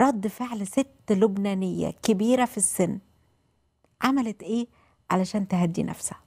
رد فعل ست لبنانية كبيرة في السن عملت إيه علشان تهدي نفسها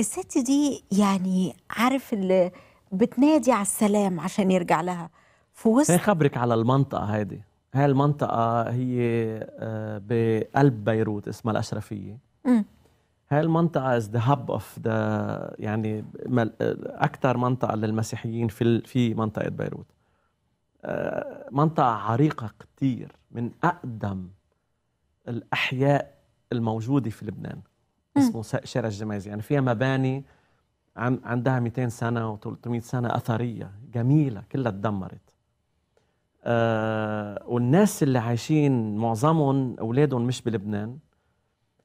الست دي يعني عارف اللي بتنادي على السلام عشان يرجع لها في وسط هي خبرك على المنطقه هذه هاي المنطقه هي آه، بقلب بيروت اسمها الاشرفيه هاي المنطقة از ذا hub اوف ذا يعني أكثر منطقة للمسيحيين في في منطقة بيروت. آه، منطقة عريقة كثير من أقدم الأحياء الموجودة في لبنان. اسمه شارع الجمايزي يعني فيها مباني عندها 200 سنه و300 سنه اثريه جميله كلها تدمرت آه، والناس اللي عايشين معظمهم اولادهم مش بلبنان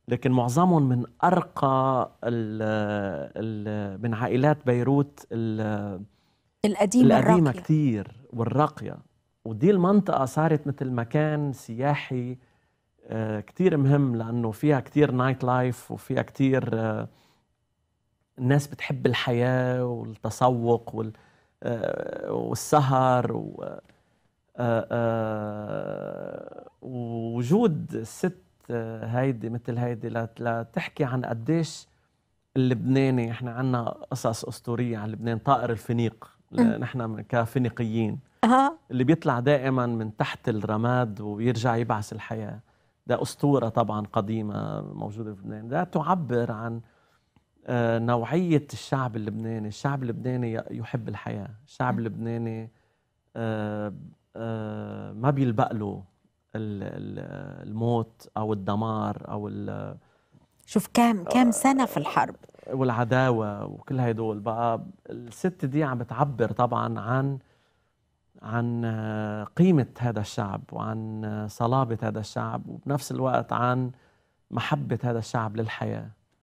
لكن معظمهم من ارقى ال ال من عائلات بيروت ال القديمه القديمه كثير والراقيه ودي المنطقه صارت مثل مكان سياحي آه، كتير مهم لأنه فيها كتير نايت لايف وفيها كتير آه، الناس بتحب الحياة والتسوق وال آه، والسهر و ووجود الست هيدي مثل هيدي لتحكي عن قديش اللبناني احنا عنا قصص اسطوريه عن لبنان طائر الفينيق نحن كفينيقيين اللي بيطلع دائما من تحت الرماد ويرجع يبعث الحياه ده أسطورة طبعا قديمة موجودة في لبنان ده تعبر عن آه، نوعية الشعب اللبناني الشعب اللبناني يحب الحياة الشعب اللبناني آه، آه، ما بيلبق له الموت أو الدمار أو شوف كام كام سنة في الحرب والعداوة وكل هدول بقى الست دي عم بتعبر طبعا عن عن قيمة هذا الشعب وعن صلابة هذا الشعب وبنفس الوقت عن محبة هذا الشعب للحياة